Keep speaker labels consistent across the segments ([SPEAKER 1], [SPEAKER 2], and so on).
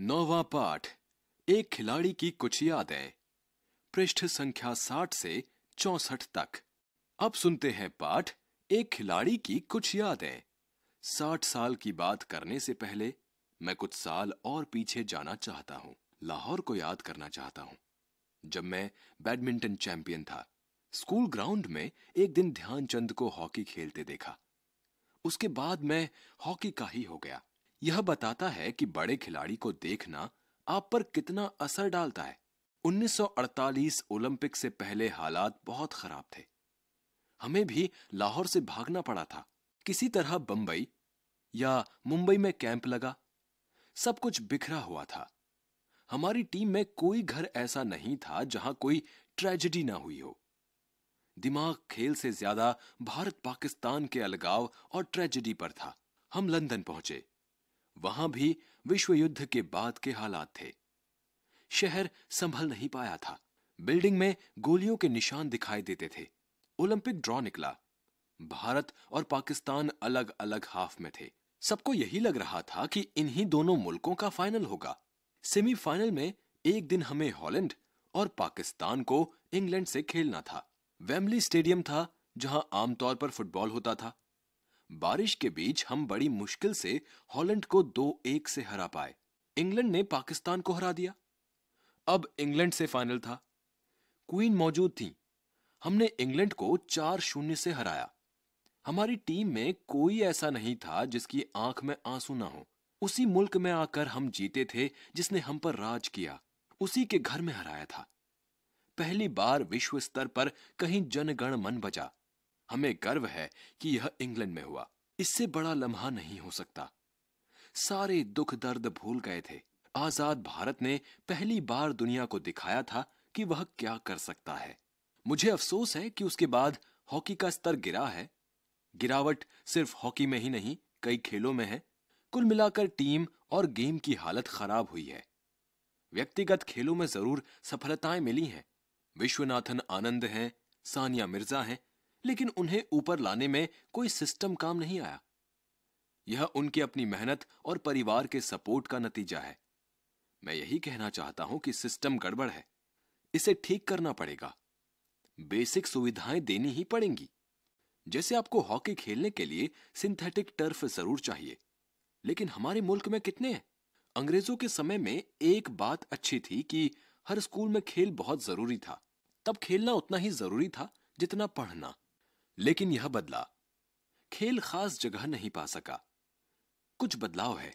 [SPEAKER 1] नौवा पाठ एक खिलाड़ी की कुछ यादें पृष्ठ संख्या साठ से चौसठ तक अब सुनते हैं पाठ एक खिलाड़ी की कुछ यादें साठ साल की बात करने से पहले मैं कुछ साल और पीछे जाना चाहता हूं लाहौर को याद करना चाहता हूं जब मैं बैडमिंटन चैंपियन था स्कूल ग्राउंड में एक दिन ध्यानचंद को हॉकी खेलते देखा उसके बाद मैं हॉकी का ही हो गया यह बताता है कि बड़े खिलाड़ी को देखना आप पर कितना असर डालता है 1948 ओलंपिक से पहले हालात बहुत खराब थे हमें भी लाहौर से भागना पड़ा था किसी तरह बंबई या मुंबई में कैंप लगा सब कुछ बिखरा हुआ था हमारी टीम में कोई घर ऐसा नहीं था जहां कोई ट्रेजेडी ना हुई हो दिमाग खेल से ज्यादा भारत पाकिस्तान के अलगाव और ट्रेजेडी पर था हम लंदन पहुंचे वहां भी विश्व युद्ध के बाद के हालात थे शहर संभल नहीं पाया था बिल्डिंग में गोलियों के निशान दिखाई देते थे ओलंपिक ड्रॉ निकला भारत और पाकिस्तान अलग अलग हाफ में थे सबको यही लग रहा था कि इन्हीं दोनों मुल्कों का फाइनल होगा सेमीफाइनल में एक दिन हमें हॉलैंड और पाकिस्तान को इंग्लैंड से खेलना था वेम्बली स्टेडियम था जहां आमतौर पर फुटबॉल होता था बारिश के बीच हम बड़ी मुश्किल से हॉलैंड को दो एक से हरा पाए इंग्लैंड ने पाकिस्तान को हरा दिया अब इंग्लैंड से फाइनल था क्वीन मौजूद थी हमने इंग्लैंड को चार शून्य से हराया हमारी टीम में कोई ऐसा नहीं था जिसकी आंख में आंसू ना हो उसी मुल्क में आकर हम जीते थे जिसने हम पर राज किया उसी के घर में हराया था पहली बार विश्व स्तर पर कहीं जनगण मन बचा हमें गर्व है कि यह इंग्लैंड में हुआ इससे बड़ा लम्हा नहीं हो सकता सारे दुख दर्द भूल गए थे आजाद भारत ने पहली बार दुनिया को दिखाया था कि वह क्या कर सकता है मुझे अफसोस है कि उसके बाद हॉकी का स्तर गिरा है गिरावट सिर्फ हॉकी में ही नहीं कई खेलों में है कुल मिलाकर टीम और गेम की हालत खराब हुई है व्यक्तिगत खेलों में जरूर सफलताएं मिली हैं विश्वनाथन आनंद हैं सानिया मिर्जा हैं लेकिन उन्हें ऊपर लाने में कोई सिस्टम काम नहीं आया यह उनकी अपनी मेहनत और परिवार के सपोर्ट का नतीजा है मैं यही कहना चाहता हूं कि सिस्टम गड़बड़ है इसे ठीक करना पड़ेगा बेसिक सुविधाएं देनी ही पड़ेंगी जैसे आपको हॉकी खेलने के लिए सिंथेटिक टर्फ जरूर चाहिए लेकिन हमारे मुल्क में कितने हैं अंग्रेजों के समय में एक बात अच्छी थी कि हर स्कूल में खेल बहुत जरूरी था तब खेलना उतना ही जरूरी था जितना पढ़ना लेकिन यह बदला खेल खास जगह नहीं पा सका कुछ बदलाव है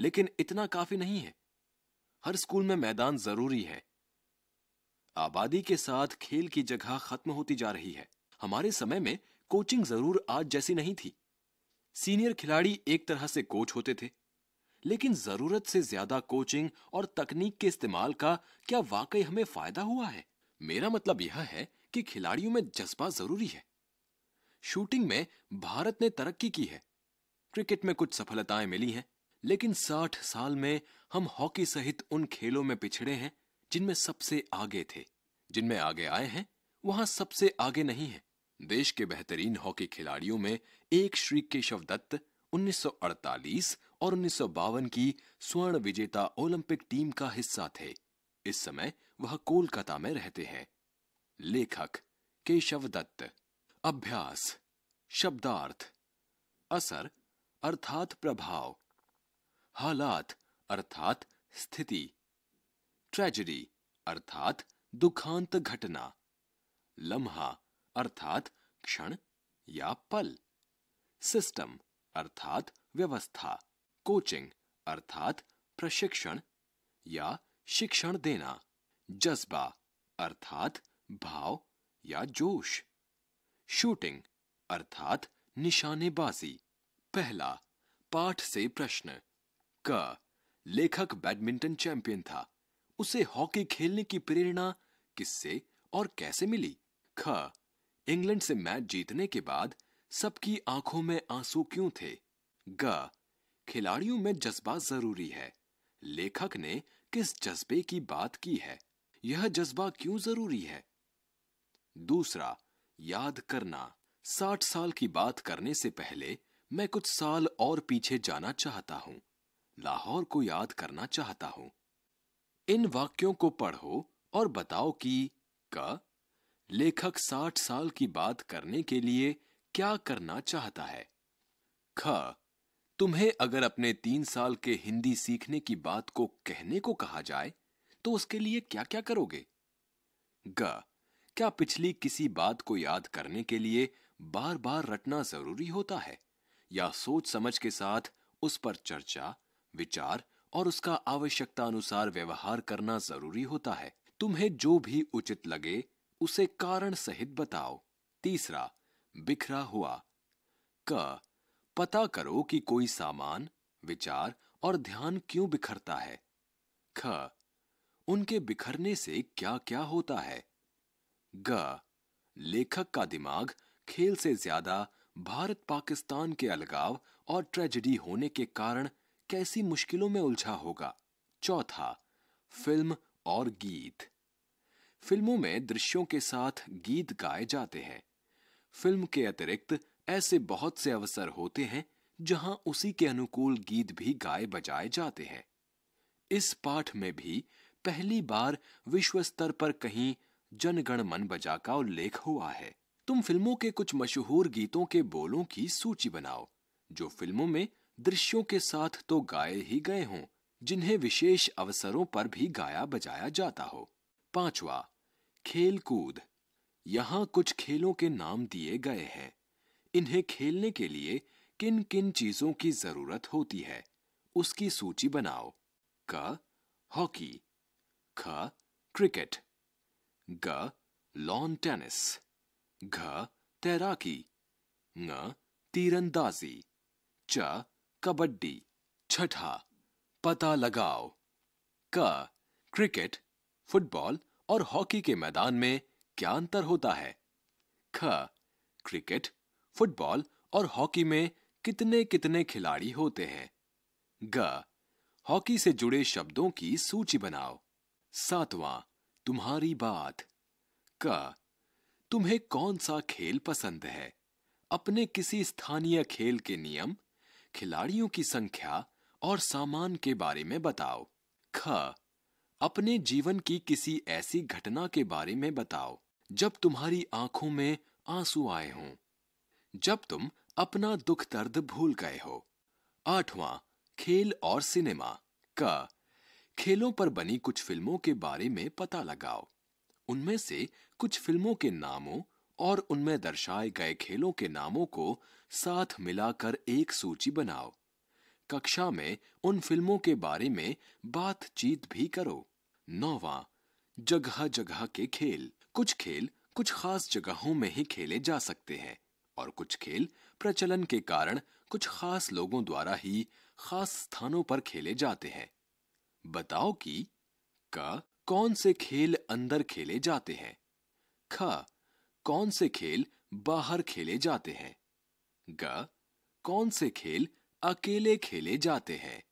[SPEAKER 1] लेकिन इतना काफी नहीं है हर स्कूल में मैदान जरूरी है आबादी के साथ खेल की जगह खत्म होती जा रही है हमारे समय में कोचिंग जरूर आज जैसी नहीं थी सीनियर खिलाड़ी एक तरह से कोच होते थे लेकिन जरूरत से ज्यादा कोचिंग और तकनीक के इस्तेमाल का क्या वाकई हमें फायदा हुआ है मेरा मतलब यह है कि खिलाड़ियों में जज्बा जरूरी है शूटिंग में भारत ने तरक्की की है क्रिकेट में कुछ सफलताएं मिली हैं लेकिन 60 साल में हम हॉकी सहित उन खेलों में पिछड़े हैं जिनमें सबसे आगे थे जिनमें आगे आए हैं वहां सबसे आगे नहीं है देश के बेहतरीन हॉकी खिलाड़ियों में एक श्री केशव दत्त 1948 और उन्नीस की स्वर्ण विजेता ओलंपिक टीम का हिस्सा थे इस समय वह कोलकाता में रहते हैं लेखक केशव दत्त अभ्यास शब्दार्थ असर अर्थात प्रभाव हालात अर्थात स्थिति ट्रेजेडी अर्थात दुखांत घटना लम्हा अर्थात क्षण या पल सिस्टम अर्थात व्यवस्था कोचिंग अर्थात प्रशिक्षण या शिक्षण देना जज्बा अर्थात भाव या जोश शूटिंग अर्थात निशानेबाजी पहला पाठ से प्रश्न क लेखक बैडमिंटन चैंपियन था उसे हॉकी खेलने की प्रेरणा किससे और कैसे मिली ख इंग्लैंड से मैच जीतने के बाद सबकी आंखों में आंसू क्यों थे ग खिलाड़ियों में जज्बा जरूरी है लेखक ने किस जज्बे की बात की है यह जज्बा क्यों जरूरी है दूसरा याद करना साठ साल की बात करने से पहले मैं कुछ साल और पीछे जाना चाहता हूं लाहौर को याद करना चाहता हूं इन वाक्यों को पढ़ो और बताओ कि क लेखक साठ साल की बात करने के लिए क्या करना चाहता है ख तुम्हें अगर अपने तीन साल के हिंदी सीखने की बात को कहने को कहा जाए तो उसके लिए क्या क्या करोगे ग क्या पिछली किसी बात को याद करने के लिए बार बार रटना जरूरी होता है या सोच समझ के साथ उस पर चर्चा विचार और उसका आवश्यकता अनुसार व्यवहार करना जरूरी होता है तुम्हें जो भी उचित लगे उसे कारण सहित बताओ तीसरा बिखरा हुआ क पता करो कि कोई सामान विचार और ध्यान क्यों बिखरता है ख उनके बिखरने से क्या क्या होता है ग लेखक का दिमाग खेल से ज्यादा भारत पाकिस्तान के अलगाव और ट्रेजेडी होने के कारण कैसी मुश्किलों में उलझा होगा चौथा फिल्म और गीत फिल्मों में दृश्यों के साथ गीत गाए जाते हैं फिल्म के अतिरिक्त ऐसे बहुत से अवसर होते हैं जहां उसी के अनुकूल गीत भी गाए बजाए जाते हैं इस पाठ में भी पहली बार विश्व स्तर पर कहीं जनगण मन बजा का उल्लेख हुआ है तुम फिल्मों के कुछ मशहूर गीतों के बोलों की सूची बनाओ जो फिल्मों में दृश्यों के साथ तो गाए ही गए हों जिन्हें विशेष अवसरों पर भी गाया बजाया जाता हो पांचवा खेल कूद यहाँ कुछ खेलों के नाम दिए गए हैं इन्हें खेलने के लिए किन किन चीजों की जरूरत होती है उसकी सूची बनाओ क हॉकी ख क्रिकेट ग लॉन टेनिस घ तैराकी ग तीरंदाजी च कबड्डी छठा पता लगाओ क क्रिकेट फुटबॉल और हॉकी के मैदान में क्या अंतर होता है ख क्रिकेट फुटबॉल और हॉकी में कितने कितने खिलाड़ी होते हैं ग हॉकी से जुड़े शब्दों की सूची बनाओ सातवां तुम्हारी बात क तुम्हें कौन सा खेल पसंद है अपने किसी स्थानीय खेल के नियम खिलाड़ियों की संख्या और सामान के बारे में बताओ ख अपने जीवन की किसी ऐसी घटना के बारे में बताओ जब तुम्हारी आंखों में आंसू आए हों जब तुम अपना दुख दर्द भूल गए हो आठवां खेल और सिनेमा का खेलों पर बनी कुछ फिल्मों के बारे में पता लगाओ उनमें से कुछ फिल्मों के नामों और उनमें दर्शाए गए खेलों के नामों को साथ मिलाकर एक सूची बनाओ कक्षा में उन फिल्मों के बारे में बातचीत भी करो नौवा जगह जगह के खेल कुछ खेल कुछ खास जगहों में ही खेले जा सकते हैं और कुछ खेल प्रचलन के कारण कुछ खास लोगों द्वारा ही खास स्थानों पर खेले जाते हैं बताओ कि क कौन से खेल अंदर खेले जाते हैं ख कौन से खेल बाहर खेले जाते हैं ग कौन से खेल अकेले खेले जाते हैं